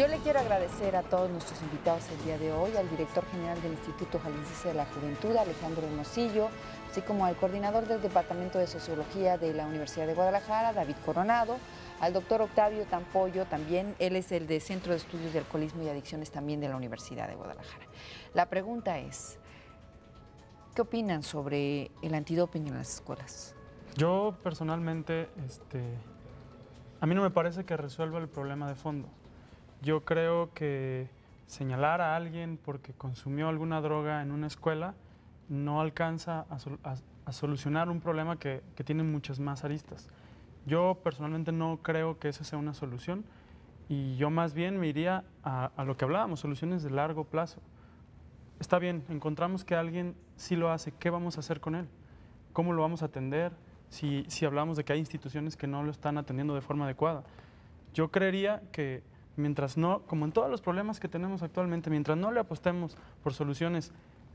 Yo le quiero agradecer a todos nuestros invitados el día de hoy, al director general del Instituto Jalisciense de la Juventud, Alejandro Hermosillo, así como al coordinador del Departamento de Sociología de la Universidad de Guadalajara, David Coronado, al doctor Octavio Tampollo también, él es el de Centro de Estudios de Alcoholismo y Adicciones también de la Universidad de Guadalajara. La pregunta es, ¿qué opinan sobre el antidoping en las escuelas? Yo personalmente, este, a mí no me parece que resuelva el problema de fondo. Yo creo que señalar a alguien porque consumió alguna droga en una escuela no alcanza a, solucionar un problema que, que, tiene muchas más aristas. Yo personalmente no creo que esa sea una solución y yo más bien me iría a, a lo que hablábamos, soluciones de largo plazo. Está bien, encontramos que alguien sí lo hace, ¿qué vamos a hacer con él? ¿Cómo lo vamos a atender? Si, si hablamos de que hay instituciones que no lo están atendiendo de forma adecuada. Yo creería que mientras no, como en todos los problemas que tenemos actualmente, mientras no le apostemos por soluciones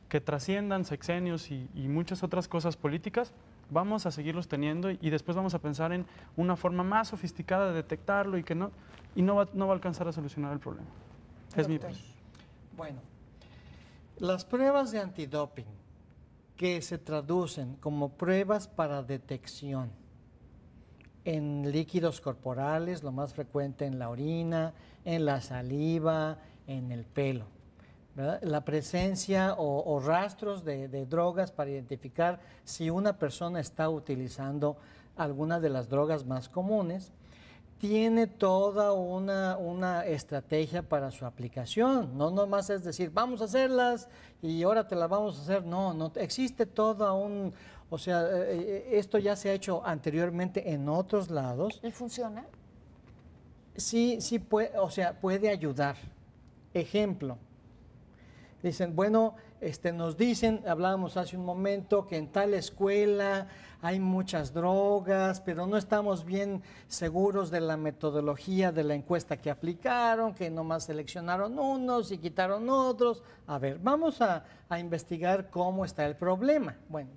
que trasciendan sexenios y, muchas otras cosas políticas, vamos a seguirlos teniendo y, después vamos a pensar en una forma más sofisticada de detectarlo y que no, y no, va, a alcanzar a solucionar el problema. es mi opinión. Bueno, las pruebas de antidoping que se traducen como pruebas para detección en líquidos corporales, lo más frecuente en la orina, en la saliva, en el pelo. La presencia o, rastros de, drogas para identificar si una persona está utilizando alguna de las drogas más comunes, tiene toda una, una estrategia para su aplicación. No nomás es decir, vamos a hacerlas y ahora te las vamos a hacer. No, no existe toda un, o sea, eh, eh, esto ya se ha hecho anteriormente en otros lados. ¿Y funciona? Sí, sí, puede, o sea, puede ayudar. Ejemplo, dicen, bueno, este, nos dicen, hablábamos hace un momento, que en tal escuela hay muchas drogas, pero no estamos bien seguros de la metodología de la encuesta que aplicaron, que nomás seleccionaron unos y quitaron otros. A ver, vamos a, a investigar cómo está el problema. Bueno,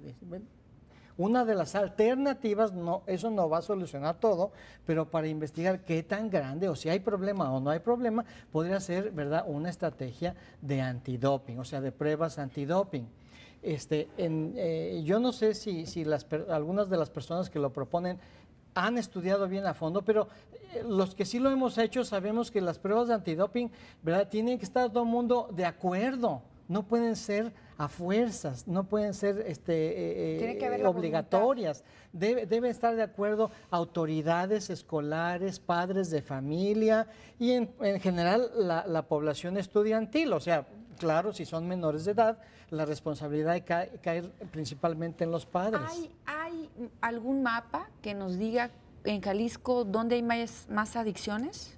una de las alternativas, no, eso no va a solucionar todo, pero para investigar qué tan grande o si hay problema o no hay problema, podría ser, ¿verdad?, una estrategia de antidoping, o sea, de pruebas antidoping. Este, eh, yo no sé si, si las, algunas de las personas que lo proponen han estudiado bien a fondo, pero eh, los que sí lo hemos hecho sabemos que las pruebas de antidoping, ¿verdad? Tienen que estar todo el mundo de acuerdo no pueden ser a fuerzas, no pueden ser este, eh, eh, obligatorias. Debe, estar de acuerdo autoridades escolares, padres de familia y en, general la, población estudiantil. O sea, claro, si son menores de edad, la responsabilidad cae, caer principalmente en los padres. ¿Hay, algún mapa que nos diga en Jalisco dónde hay más, más adicciones?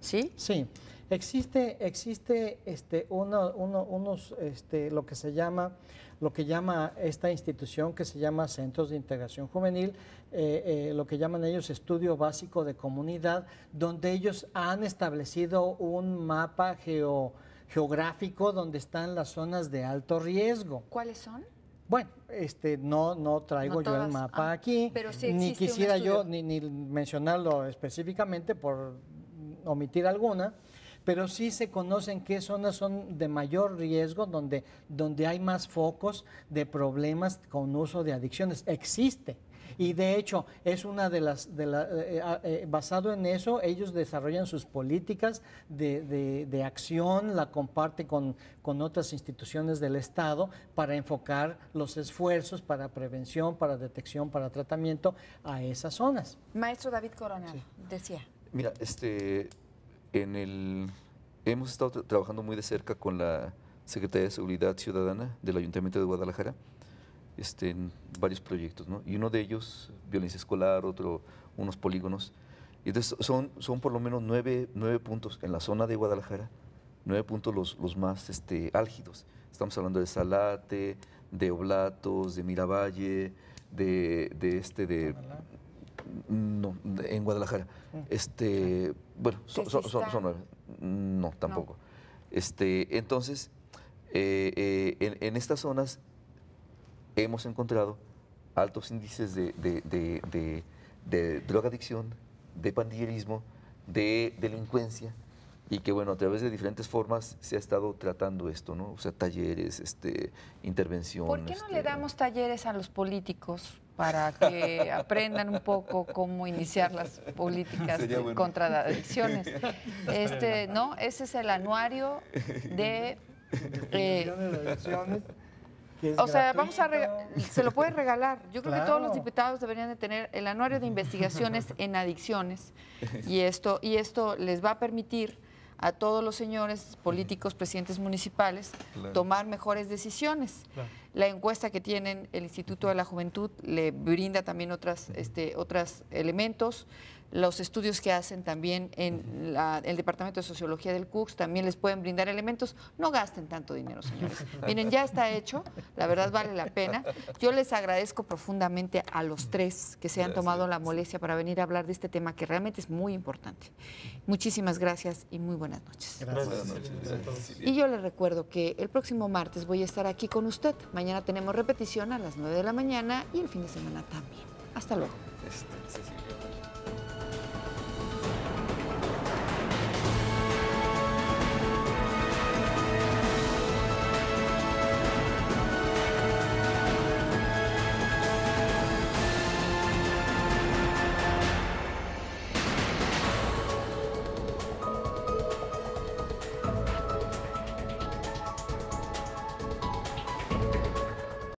Sí. Sí. Existe, existe este, uno, unos, este, lo que se llama, lo que llama esta institución que se llama Centros de Integración Juvenil, eh, eh, lo que llaman ellos Estudio Básico de Comunidad, donde ellos han establecido un mapa geo, geográfico donde están las zonas de alto riesgo. ¿Cuáles son? Bueno, este, no, no traigo yo el mapa ah, aquí, ni quisiera yo ni mencionarlo específicamente por omitir alguna, pero sí se conocen qué zonas son de mayor riesgo, donde, donde hay más focos de problemas con uso de adicciones. Existe, y de hecho es una de las eh, eh, eh, basado en eso ellos desarrollan sus políticas de, acción la comparten con, con, otras instituciones del estado para enfocar los esfuerzos para prevención para detección para tratamiento a esas zonas maestro David Coronel decía Mira, este, en el, hemos estado trabajando muy de cerca con la Secretaría de Seguridad Ciudadana del Ayuntamiento de Guadalajara este, en varios proyectos, ¿no? Y uno de ellos, violencia escolar, otro, unos polígonos. entonces son, son por lo menos nueve, nueve puntos en la zona de Guadalajara, nueve puntos los, más este, álgidos. Estamos hablando de Salate, de Oblatos, de Miravalle, de, de este, de, no, en Guadalajara. Este, bueno, son, nueve. No, tampoco. Este, entonces, eh, eh, en, estas zonas hemos encontrado altos índices de, de, de, de drogadicción, de pandillerismo, de delincuencia y que bueno, a través de diferentes formas se ha estado tratando esto, ¿no? O sea, talleres, este, intervenciones. ¿Por qué no este, le damos talleres a los políticos para que aprendan un poco cómo iniciar las políticas contra las adicciones? Este, ¿no? Ese es el anuario de... Eh, o sea, vamos a se lo puede regalar. Yo creo que todos los diputados deberían de tener el anuario de investigaciones en adicciones y esto y esto les va a permitir a todos los señores políticos, presidentes municipales, tomar mejores decisiones. La encuesta que tienen el Instituto de la Juventud le brinda también otras, este, otros elementos. Los estudios que hacen también en el Departamento de Sociología del CUCS también les pueden brindar elementos. No gasten tanto dinero, señores. Miren, ya está hecho, la verdad vale la pena. Yo les agradezco profundamente a los tres que se han tomado la molestia para venir a hablar de este tema que realmente es muy importante. Muchísimas gracias y muy buenas noches. Y yo les recuerdo que el próximo martes voy a estar aquí con usted. Mañana tenemos repetición a las 9 de la mañana y el fin de semana también. Hasta luego. Este,